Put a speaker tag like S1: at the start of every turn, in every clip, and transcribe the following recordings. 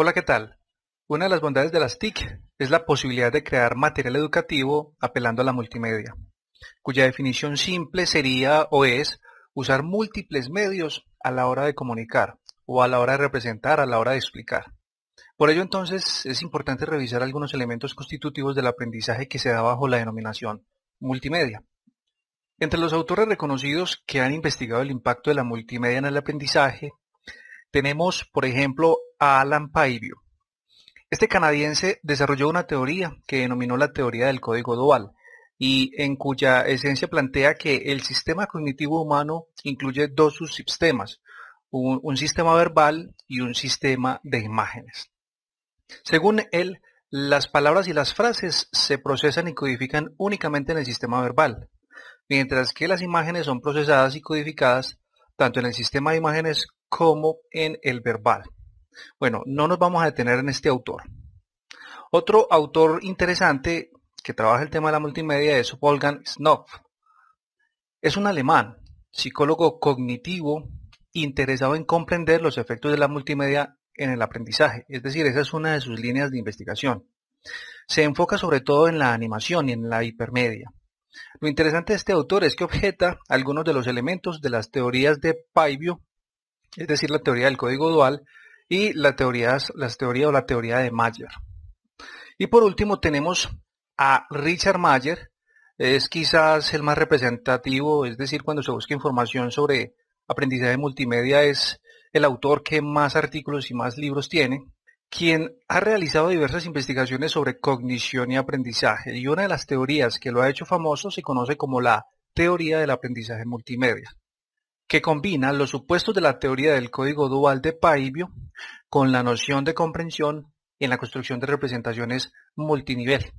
S1: Hola, ¿qué tal? Una de las bondades de las TIC es la posibilidad de crear material educativo apelando a la multimedia, cuya definición simple sería o es usar múltiples medios a la hora de comunicar o a la hora de representar, a la hora de explicar. Por ello entonces es importante revisar algunos elementos constitutivos del aprendizaje que se da bajo la denominación multimedia. Entre los autores reconocidos que han investigado el impacto de la multimedia en el aprendizaje tenemos, por ejemplo, a Alan Paivio. Este canadiense desarrolló una teoría que denominó la teoría del código dual y en cuya esencia plantea que el sistema cognitivo humano incluye dos subsistemas, un, un sistema verbal y un sistema de imágenes. Según él, las palabras y las frases se procesan y codifican únicamente en el sistema verbal, mientras que las imágenes son procesadas y codificadas tanto en el sistema de imágenes como en el verbal. Bueno, no nos vamos a detener en este autor. Otro autor interesante que trabaja el tema de la multimedia es Wolfgang Snopf. Es un alemán, psicólogo cognitivo, interesado en comprender los efectos de la multimedia en el aprendizaje. Es decir, esa es una de sus líneas de investigación. Se enfoca sobre todo en la animación y en la hipermedia. Lo interesante de este autor es que objeta algunos de los elementos de las teorías de Paivio es decir, la teoría del código dual y la teoría, las teoría o la teoría de Mayer. Y por último tenemos a Richard Mayer, es quizás el más representativo, es decir, cuando se busca información sobre aprendizaje multimedia es el autor que más artículos y más libros tiene, quien ha realizado diversas investigaciones sobre cognición y aprendizaje, y una de las teorías que lo ha hecho famoso se conoce como la teoría del aprendizaje multimedia que combina los supuestos de la teoría del código dual de Paivio con la noción de comprensión en la construcción de representaciones multinivel.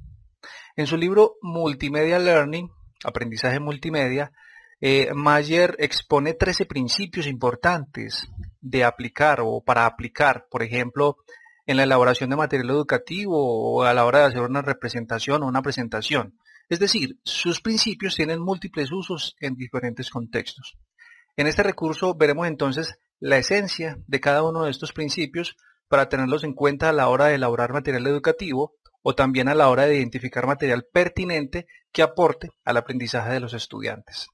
S1: En su libro Multimedia Learning, Aprendizaje Multimedia, eh, Mayer expone 13 principios importantes de aplicar o para aplicar, por ejemplo, en la elaboración de material educativo o a la hora de hacer una representación o una presentación. Es decir, sus principios tienen múltiples usos en diferentes contextos. En este recurso veremos entonces la esencia de cada uno de estos principios para tenerlos en cuenta a la hora de elaborar material educativo o también a la hora de identificar material pertinente que aporte al aprendizaje de los estudiantes.